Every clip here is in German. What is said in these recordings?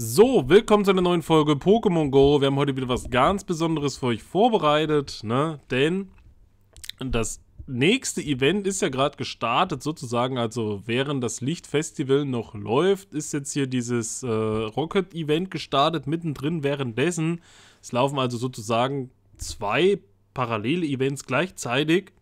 So, willkommen zu einer neuen Folge Pokémon Go. Wir haben heute wieder was ganz Besonderes für euch vorbereitet, ne? Denn das nächste Event ist ja gerade gestartet sozusagen, also während das Lichtfestival noch läuft, ist jetzt hier dieses äh, Rocket-Event gestartet, mittendrin währenddessen. Es laufen also sozusagen zwei parallele Events gleichzeitig.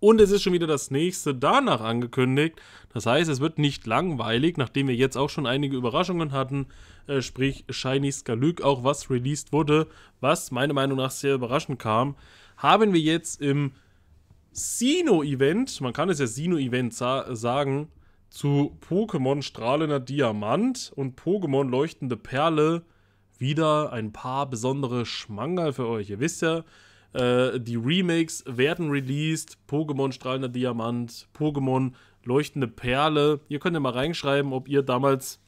Und es ist schon wieder das nächste danach angekündigt. Das heißt, es wird nicht langweilig, nachdem wir jetzt auch schon einige Überraschungen hatten, äh, sprich Shiny Skalück, auch was released wurde, was meiner Meinung nach sehr überraschend kam, haben wir jetzt im Sino-Event, man kann es ja Sino-Event sa sagen, zu Pokémon strahlender Diamant und Pokémon leuchtende Perle wieder ein paar besondere Schmankerl für euch. Ihr wisst ja, äh, die Remakes werden released. Pokémon strahlender Diamant, Pokémon leuchtende Perle. Ihr könnt ja mal reinschreiben, ob ihr damals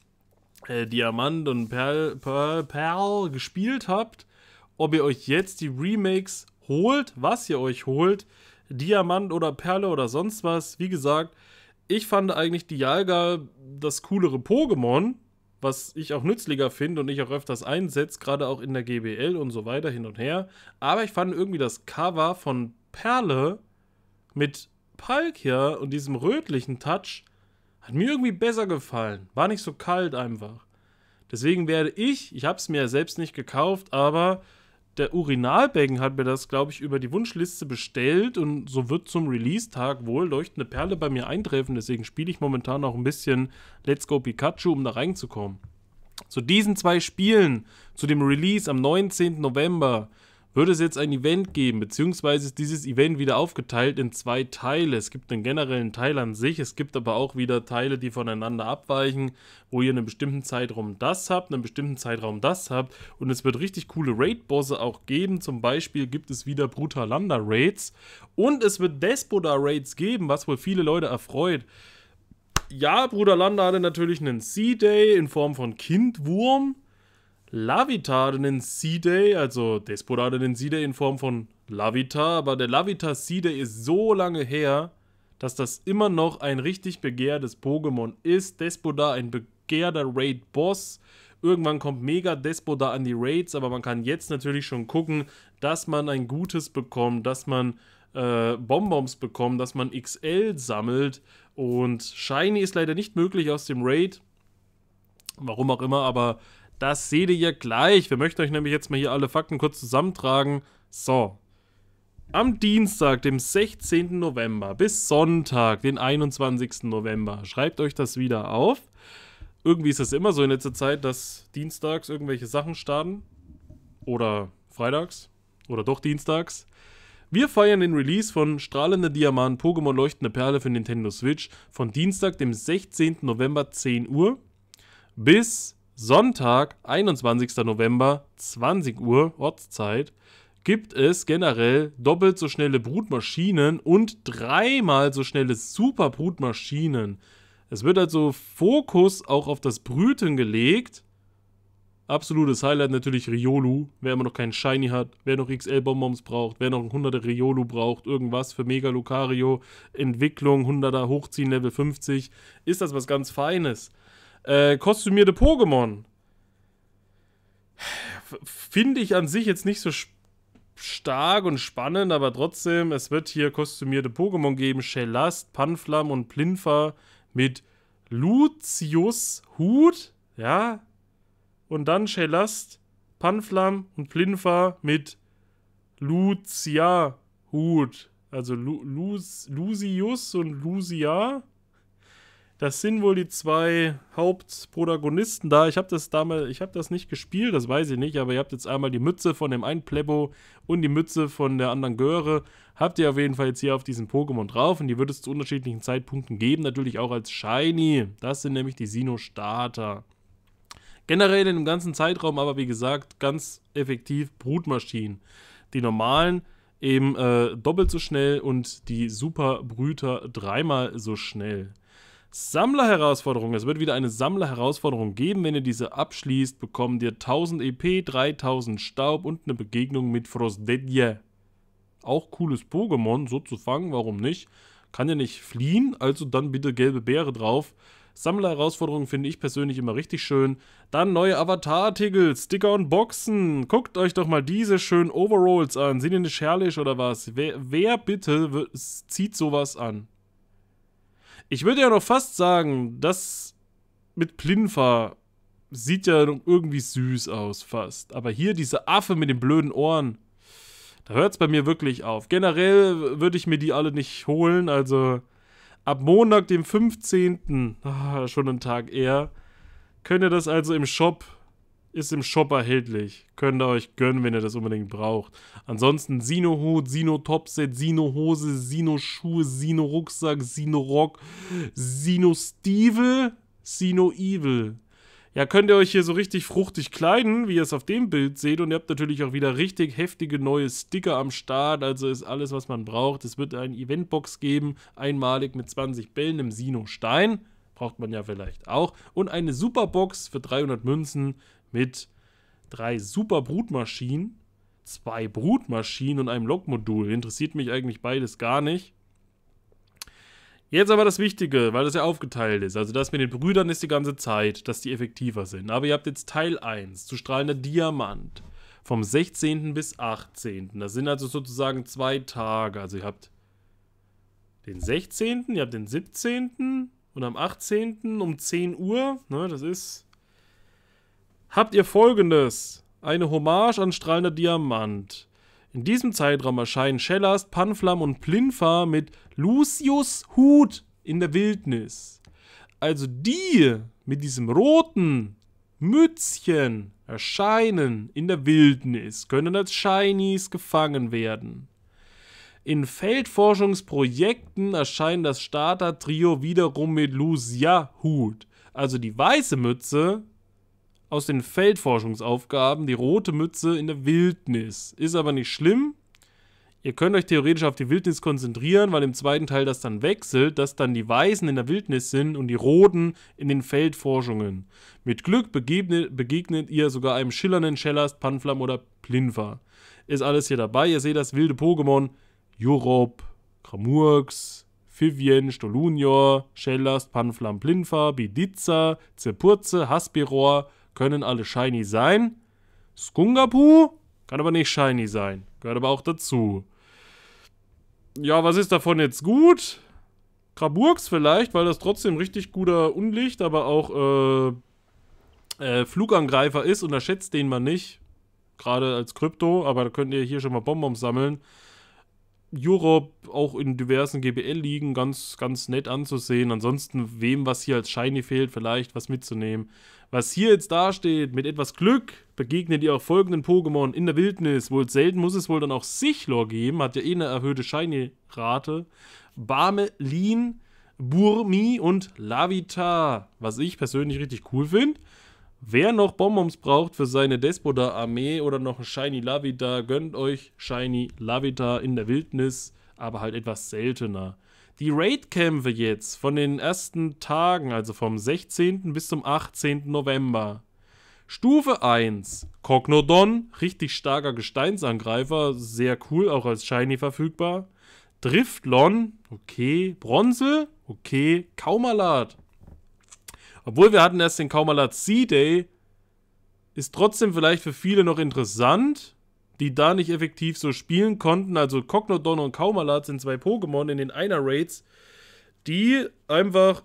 äh, Diamant und Perl, Perl, Perl gespielt habt, ob ihr euch jetzt die Remakes holt, was ihr euch holt, Diamant oder Perle oder sonst was. Wie gesagt, ich fand eigentlich Dialga das coolere Pokémon, was ich auch nützlicher finde und ich auch öfters einsetze, gerade auch in der GBL und so weiter hin und her. Aber ich fand irgendwie das Cover von Perle mit Palk hier und diesem rötlichen Touch hat mir irgendwie besser gefallen. War nicht so kalt einfach. Deswegen werde ich, ich habe es mir ja selbst nicht gekauft, aber der Urinalbecken hat mir das, glaube ich, über die Wunschliste bestellt und so wird zum Release-Tag wohl leuchtende Perle bei mir eintreffen. Deswegen spiele ich momentan auch ein bisschen Let's Go Pikachu, um da reinzukommen. Zu diesen zwei Spielen, zu dem Release am 19. November, würde es jetzt ein Event geben, beziehungsweise ist dieses Event wieder aufgeteilt in zwei Teile. Es gibt einen generellen Teil an sich, es gibt aber auch wieder Teile, die voneinander abweichen, wo ihr einen bestimmten Zeitraum das habt, einen bestimmten Zeitraum das habt. Und es wird richtig coole Raid-Bosse auch geben. Zum Beispiel gibt es wieder Brutalanda-Raids und es wird Despoda-Raids geben, was wohl viele Leute erfreut. Ja, Bruder Landa hatte natürlich einen Sea Day in Form von Kindwurm. Lavitar den C-Day, also Despodade den C-Day in Form von Lavita, aber der Lavita C-Day ist so lange her, dass das immer noch ein richtig begehrtes Pokémon ist. Despoda ein begehrter Raid-Boss. Irgendwann kommt Mega Despoda an die Raids, aber man kann jetzt natürlich schon gucken, dass man ein Gutes bekommt, dass man äh, Bonbons bekommt, dass man XL sammelt. Und Shiny ist leider nicht möglich aus dem Raid. Warum auch immer, aber das seht ihr gleich. Wir möchten euch nämlich jetzt mal hier alle Fakten kurz zusammentragen. So. Am Dienstag, dem 16. November bis Sonntag, den 21. November, schreibt euch das wieder auf. Irgendwie ist das immer so in letzter Zeit, dass dienstags irgendwelche Sachen starten. Oder freitags. Oder doch dienstags. Wir feiern den Release von Strahlende Diamant Pokémon Leuchtende Perle für Nintendo Switch von Dienstag, dem 16. November 10 Uhr bis Sonntag, 21. November, 20 Uhr Ortszeit, gibt es generell doppelt so schnelle Brutmaschinen und dreimal so schnelle Superbrutmaschinen. Es wird also Fokus auch auf das Brüten gelegt. Absolutes Highlight natürlich Riolu. Wer immer noch keinen Shiny hat, wer noch XL-Bonbons braucht, wer noch 100er Riolu braucht, irgendwas für Mega Lucario, Entwicklung, 100er hochziehen, Level 50, ist das was ganz Feines. Äh, kostümierte Pokémon. Finde ich an sich jetzt nicht so stark und spannend, aber trotzdem, es wird hier kostümierte Pokémon geben. Shellast, Panflam und Plinfer mit Lucius Hut, ja. Und dann Shellast, Panflam und Plinfer mit Lucia Hut. Also Lu Lus Lucius und Lucia. Das sind wohl die zwei Hauptprotagonisten da. Ich habe das damals, ich habe das nicht gespielt, das weiß ich nicht, aber ihr habt jetzt einmal die Mütze von dem einen Plebo und die Mütze von der anderen Göre. Habt ihr auf jeden Fall jetzt hier auf diesen Pokémon drauf und die wird es zu unterschiedlichen Zeitpunkten geben, natürlich auch als Shiny. Das sind nämlich die Sinostarter. Generell in dem ganzen Zeitraum, aber wie gesagt, ganz effektiv Brutmaschinen. Die normalen eben äh, doppelt so schnell und die Superbrüter dreimal so schnell. Sammlerherausforderung. Es wird wieder eine Sammlerherausforderung geben. Wenn ihr diese abschließt, bekommen ihr 1000 EP, 3000 Staub und eine Begegnung mit Frostedje. Auch cooles Pokémon, so zu fangen, warum nicht? Kann ja nicht fliehen, also dann bitte gelbe Beere drauf. Sammlerherausforderungen finde ich persönlich immer richtig schön. Dann neue Avatar-Artikel, Sticker und Boxen. Guckt euch doch mal diese schönen Overalls an. Sind die nicht herrlich oder was? Wer, wer bitte zieht sowas an? Ich würde ja noch fast sagen, das mit Plinfa sieht ja irgendwie süß aus, fast. Aber hier diese Affe mit den blöden Ohren, da hört es bei mir wirklich auf. Generell würde ich mir die alle nicht holen, also ab Montag, dem 15., ah, schon einen Tag eher, könnt ihr das also im Shop ist im Shop erhältlich. Könnt ihr euch gönnen, wenn ihr das unbedingt braucht. Ansonsten Sino-Hut, Sino-Topset, Sino-Hose, Sino-Schuhe, Sino-Rucksack, Sino-Rock, Sino-Stiefel, Sino-Evil. Ja, könnt ihr euch hier so richtig fruchtig kleiden, wie ihr es auf dem Bild seht. Und ihr habt natürlich auch wieder richtig heftige neue Sticker am Start. Also ist alles, was man braucht. Es wird eine Eventbox geben, einmalig mit 20 Bällen im Sino-Stein. Braucht man ja vielleicht auch. Und eine Superbox für 300 Münzen mit drei super Brutmaschinen, zwei Brutmaschinen und einem Lokmodul. Interessiert mich eigentlich beides gar nicht. Jetzt aber das Wichtige, weil das ja aufgeteilt ist. Also das mit den Brüdern ist die ganze Zeit, dass die effektiver sind. Aber ihr habt jetzt Teil 1 zu strahlender Diamant vom 16. bis 18. Das sind also sozusagen zwei Tage. Also ihr habt den 16., ihr habt den 17. und am 18. um 10 Uhr, ne, das ist habt ihr folgendes. Eine Hommage an strahlender Diamant. In diesem Zeitraum erscheinen Schellast, Panflam und Plinfa mit Lucius Hut in der Wildnis. Also die mit diesem roten Mützchen erscheinen in der Wildnis, können als Shinies gefangen werden. In Feldforschungsprojekten erscheint das Starter-Trio wiederum mit Lucia Hut. Also die weiße Mütze aus den Feldforschungsaufgaben die rote Mütze in der Wildnis. Ist aber nicht schlimm. Ihr könnt euch theoretisch auf die Wildnis konzentrieren, weil im zweiten Teil das dann wechselt, dass dann die Weißen in der Wildnis sind und die Roten in den Feldforschungen. Mit Glück begegnet, begegnet ihr sogar einem schillernden Schellast, Panflam oder Plinfer. Ist alles hier dabei. Ihr seht das wilde Pokémon Jorop, Kramurks, Vivien, Stolunior, Schellast, Panflam, Plinfer, Biditza, Zepurze, Haspiror, können alle shiny sein. Skungapu kann aber nicht shiny sein. Gehört aber auch dazu. Ja, was ist davon jetzt gut? Kraburgs vielleicht, weil das trotzdem richtig guter Unlicht, aber auch äh, äh, Flugangreifer ist. Unterschätzt den man nicht. Gerade als Krypto. Aber da könnt ihr hier schon mal Bonbons sammeln. Europe auch in diversen GBL-Ligen ganz, ganz nett anzusehen. Ansonsten, wem was hier als Shiny fehlt, vielleicht was mitzunehmen. Was hier jetzt dasteht, mit etwas Glück begegnet ihr auch folgenden Pokémon in der Wildnis. Wohl selten muss es wohl dann auch Sichlor geben, hat ja eh eine erhöhte Shiny-Rate. Barmelin, Burmi und Lavita, was ich persönlich richtig cool finde. Wer noch Bonbons braucht für seine Despoda-Armee oder noch ein Shiny Lavita, gönnt euch Shiny Lavita in der Wildnis, aber halt etwas seltener. Die Raid-Kämpfe jetzt von den ersten Tagen, also vom 16. bis zum 18. November. Stufe 1, Cognodon, richtig starker Gesteinsangreifer, sehr cool, auch als Shiny verfügbar. Driftlon, okay. Bronze, okay. Kaumalat, obwohl wir hatten erst den Kaumalat Sea Day, ist trotzdem vielleicht für viele noch interessant, die da nicht effektiv so spielen konnten. Also Cognodon und Kaumalat sind zwei Pokémon in den einer Raids, die einfach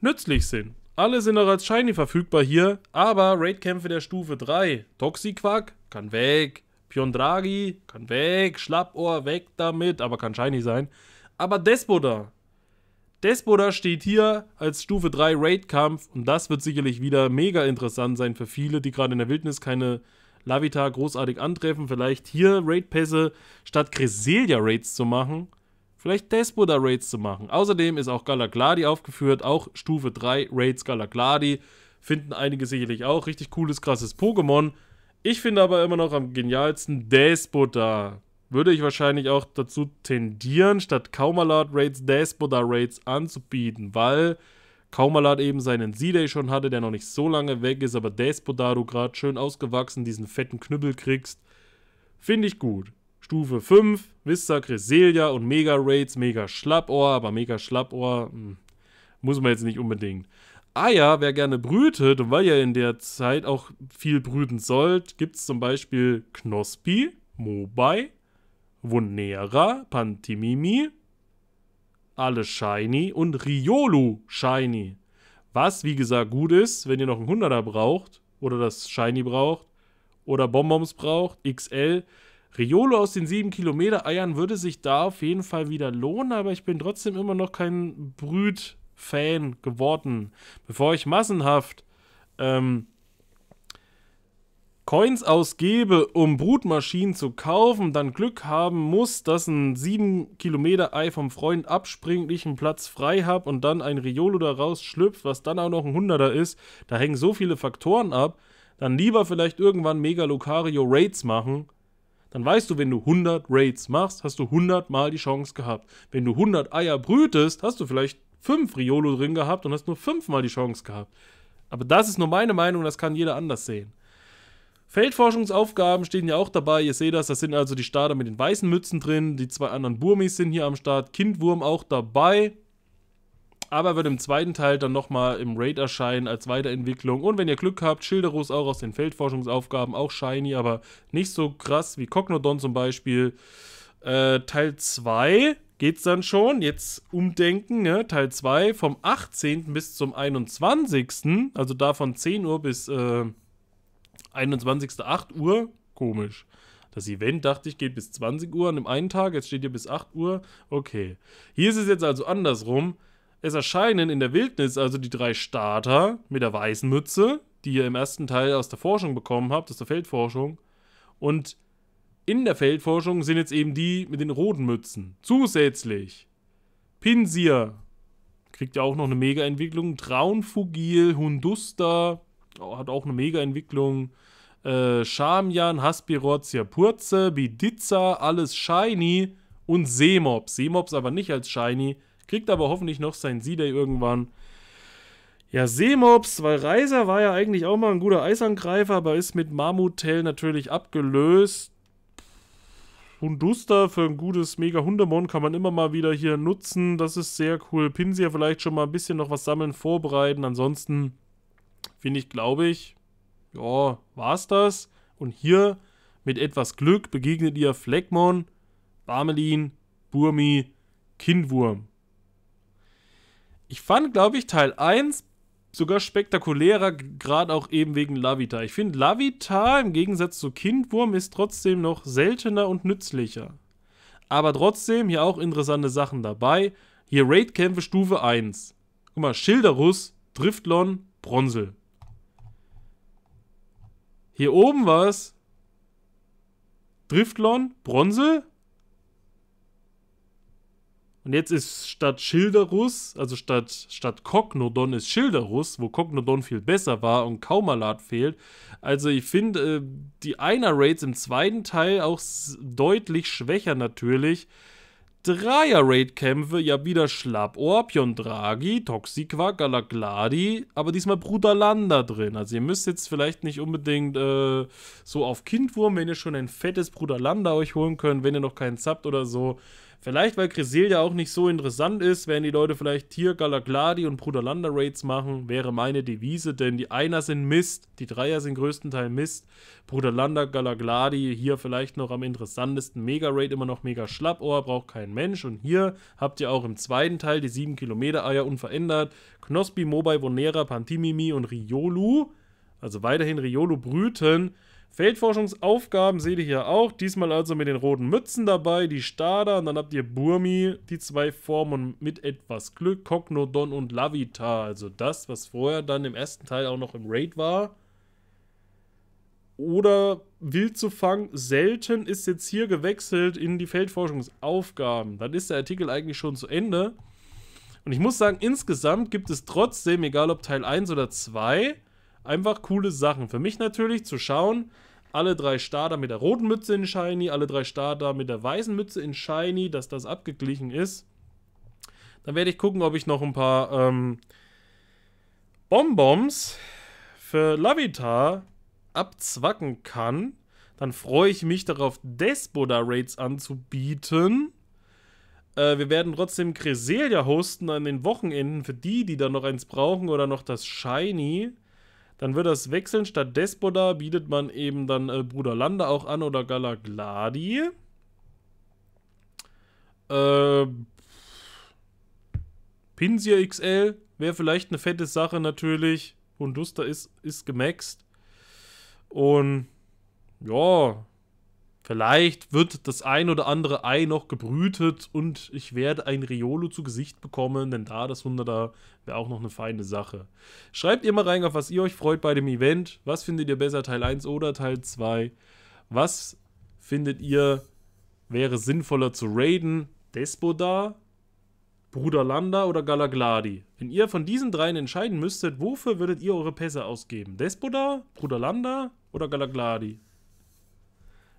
nützlich sind. Alle sind auch als Shiny verfügbar hier, aber Raidkämpfe der Stufe 3. Toxiquack kann weg, Piondragi kann weg, Schlappohr weg damit, aber kann Shiny sein. Aber Despoda Despoda steht hier als Stufe 3 Raid-Kampf und das wird sicherlich wieder mega interessant sein für viele, die gerade in der Wildnis keine Lavita großartig antreffen. Vielleicht hier Raid-Pässe statt Cresselia-Raids zu machen, vielleicht Despoda-Raids zu machen. Außerdem ist auch Galagladi aufgeführt, auch Stufe 3 Raids Galagladi. Finden einige sicherlich auch. Richtig cooles, krasses Pokémon. Ich finde aber immer noch am genialsten Despoda würde ich wahrscheinlich auch dazu tendieren, statt Kaumalad Raids Despoda Raids anzubieten, weil Kaumalad eben seinen Z-Day schon hatte, der noch nicht so lange weg ist, aber Despoda, du gerade schön ausgewachsen diesen fetten Knüppel kriegst, finde ich gut. Stufe 5, Vista, Cresselia und Mega Raids, Mega Schlappohr, aber Mega Schlappohr mh, hm, muss man jetzt nicht unbedingt. Ah ja, wer gerne brütet und weil ihr in der Zeit auch viel brüten sollt, gibt es zum Beispiel Knospi, Mobai, Wunera, Pantimimi, alle Shiny und Riolu Shiny. Was, wie gesagt, gut ist, wenn ihr noch einen 100er braucht oder das Shiny braucht oder Bonbons braucht, XL. Riolu aus den 7 Kilometer Eiern würde sich da auf jeden Fall wieder lohnen, aber ich bin trotzdem immer noch kein Brüt-Fan geworden. Bevor ich massenhaft ähm, Coins ausgebe, um Brutmaschinen zu kaufen, dann Glück haben muss, dass ein 7 Kilometer Ei vom Freund abspringt, ich einen Platz frei habe und dann ein Riolo daraus schlüpft, was dann auch noch ein Hunderter ist, da hängen so viele Faktoren ab, dann lieber vielleicht irgendwann Mega Lucario Raids machen, dann weißt du, wenn du 100 Raids machst, hast du 100 mal die Chance gehabt. Wenn du 100 Eier brütest, hast du vielleicht 5 Riolo drin gehabt und hast nur 5 mal die Chance gehabt. Aber das ist nur meine Meinung, das kann jeder anders sehen. Feldforschungsaufgaben stehen ja auch dabei. Ihr seht das, das sind also die Starter mit den weißen Mützen drin. Die zwei anderen Burmis sind hier am Start. Kindwurm auch dabei. Aber wird im zweiten Teil dann nochmal im Raid erscheinen als Weiterentwicklung. Und wenn ihr Glück habt, Schilderus auch aus den Feldforschungsaufgaben, auch shiny, aber nicht so krass wie Cognodon zum Beispiel. Äh, Teil 2 geht's dann schon. Jetzt umdenken, ne? Teil 2 vom 18. bis zum 21. Also da von 10 Uhr bis. Äh, 21.08 Uhr, komisch. Das Event, dachte ich, geht bis 20 Uhr an dem einen Tag, jetzt steht hier bis 8 Uhr, okay. Hier ist es jetzt also andersrum. Es erscheinen in der Wildnis also die drei Starter mit der weißen Mütze, die ihr im ersten Teil aus der Forschung bekommen habt, aus der Feldforschung. Und in der Feldforschung sind jetzt eben die mit den roten Mützen. Zusätzlich Pinsir kriegt ja auch noch eine Mega-Entwicklung. Traunfugil, Hundusta, hat auch eine Mega-Entwicklung. Äh, Shamjan, Haspirot, Siapurze, Bidiza, alles Shiny und Seemob. Seemob aber nicht als Shiny, kriegt aber hoffentlich noch sein Z-Day irgendwann. Ja, Seemobs, weil Reiser war ja eigentlich auch mal ein guter Eisangreifer, aber ist mit Marmutel natürlich abgelöst. Hunduster für ein gutes Mega-Hundemon kann man immer mal wieder hier nutzen. Das ist sehr cool. Pinsir vielleicht schon mal ein bisschen noch was sammeln, vorbereiten. Ansonsten finde ich, glaube ich, ja, es das. Und hier mit etwas Glück begegnet ihr Fleckmon, Barmelin, Burmi, Kindwurm. Ich fand, glaube ich, Teil 1 sogar spektakulärer, gerade auch eben wegen Lavita. Ich finde, Lavita im Gegensatz zu Kindwurm ist trotzdem noch seltener und nützlicher. Aber trotzdem hier auch interessante Sachen dabei. Hier Raidkämpfe Stufe 1. Guck mal, Schilderus, Driftlon, Bronzel. Hier oben was? Driftlon? Bronze? Und jetzt ist statt Schilderus, also statt, statt Cognodon ist Schilderus, wo Cognodon viel besser war und Kaumalat fehlt. Also ich finde äh, die Einer-Rates im zweiten Teil auch deutlich schwächer natürlich Dreier-Raid-Kämpfe ja wieder Schlappohr, Draghi, Toxiqua, Galagladi, aber diesmal Brutalanda drin. Also ihr müsst jetzt vielleicht nicht unbedingt äh, so auf Kindwurm, wenn ihr schon ein fettes Brutalanda euch holen könnt, wenn ihr noch keinen zappt oder so. Vielleicht, weil Griselda auch nicht so interessant ist, werden die Leute vielleicht hier Galagladi und Bruderlander Raids machen, wäre meine Devise, denn die Einer sind Mist, die Dreier sind größtenteils Mist, Bruderlander, Galagladi hier vielleicht noch am interessantesten, Mega Raid immer noch mega Schlappohr, braucht kein Mensch und hier habt ihr auch im zweiten Teil die 7 Kilometer Eier unverändert, Knospi, Mobile, Vonera, Pantimimi und Riolu, also weiterhin Riolu brüten, Feldforschungsaufgaben seht ihr hier auch. Diesmal also mit den roten Mützen dabei, die Stader und dann habt ihr Burmi, die zwei Formen mit etwas Glück, Cognodon und Lavita. Also das, was vorher dann im ersten Teil auch noch im Raid war. Oder wild zu fangen, selten ist jetzt hier gewechselt in die Feldforschungsaufgaben. Dann ist der Artikel eigentlich schon zu Ende. Und ich muss sagen, insgesamt gibt es trotzdem, egal ob Teil 1 oder 2, Einfach coole Sachen. Für mich natürlich zu schauen, alle drei Starter mit der roten Mütze in Shiny, alle drei Starter mit der weißen Mütze in Shiny, dass das abgeglichen ist. Dann werde ich gucken, ob ich noch ein paar ähm, Bonbons für Lavita abzwacken kann. Dann freue ich mich darauf, Despoda-Raids anzubieten. Äh, wir werden trotzdem Creselia hosten an den Wochenenden für die, die da noch eins brauchen oder noch das Shiny. Dann wird das wechseln. Statt Despoda bietet man eben dann äh, Lande auch an oder Galagladi. Äh, Pinsier XL wäre vielleicht eine fette Sache natürlich. Hunduster ist, ist gemaxt. Und ja, Vielleicht wird das ein oder andere Ei noch gebrütet und ich werde ein Riolo zu Gesicht bekommen, denn da das 100er wäre auch noch eine feine Sache. Schreibt ihr mal rein, auf was ihr euch freut bei dem Event. Was findet ihr besser, Teil 1 oder Teil 2? Was findet ihr wäre sinnvoller zu raiden? Despodar, Bruderlanda oder Galagladi? Wenn ihr von diesen dreien entscheiden müsstet, wofür würdet ihr eure Pässe ausgeben? Despodar, Bruderlanda oder Galagladi?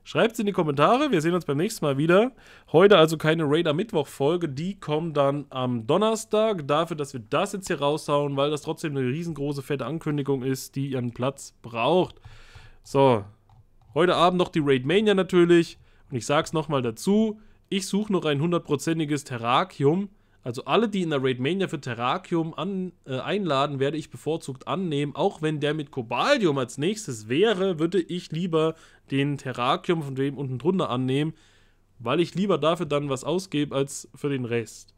Schreibt es in die Kommentare. Wir sehen uns beim nächsten Mal wieder. Heute also keine Raider Mittwoch Folge. Die kommt dann am Donnerstag. Dafür, dass wir das jetzt hier raushauen, weil das trotzdem eine riesengroße fette Ankündigung ist, die ihren Platz braucht. So, heute Abend noch die Raid Mania natürlich. Und ich sag's nochmal dazu. Ich suche noch ein hundertprozentiges Terrakium also alle, die in der Raid Mania für Terrakium an, äh, einladen, werde ich bevorzugt annehmen. Auch wenn der mit Cobalium als nächstes wäre, würde ich lieber den Terrakium von dem unten drunter annehmen, weil ich lieber dafür dann was ausgebe als für den Rest.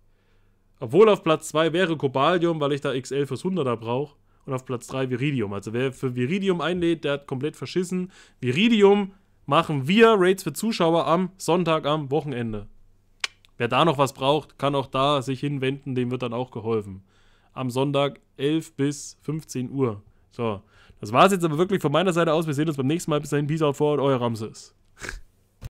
Obwohl auf Platz 2 wäre Cobalium, weil ich da XL fürs 100er brauche. Und auf Platz 3 Viridium. Also wer für Viridium einlädt, der hat komplett verschissen. Viridium machen wir Raids für Zuschauer am Sonntag am Wochenende. Wer da noch was braucht, kann auch da sich hinwenden, dem wird dann auch geholfen. Am Sonntag 11 bis 15 Uhr. So, das war es jetzt aber wirklich von meiner Seite aus. Wir sehen uns beim nächsten Mal. Bis dahin, Peace out, forward, euer Ramses.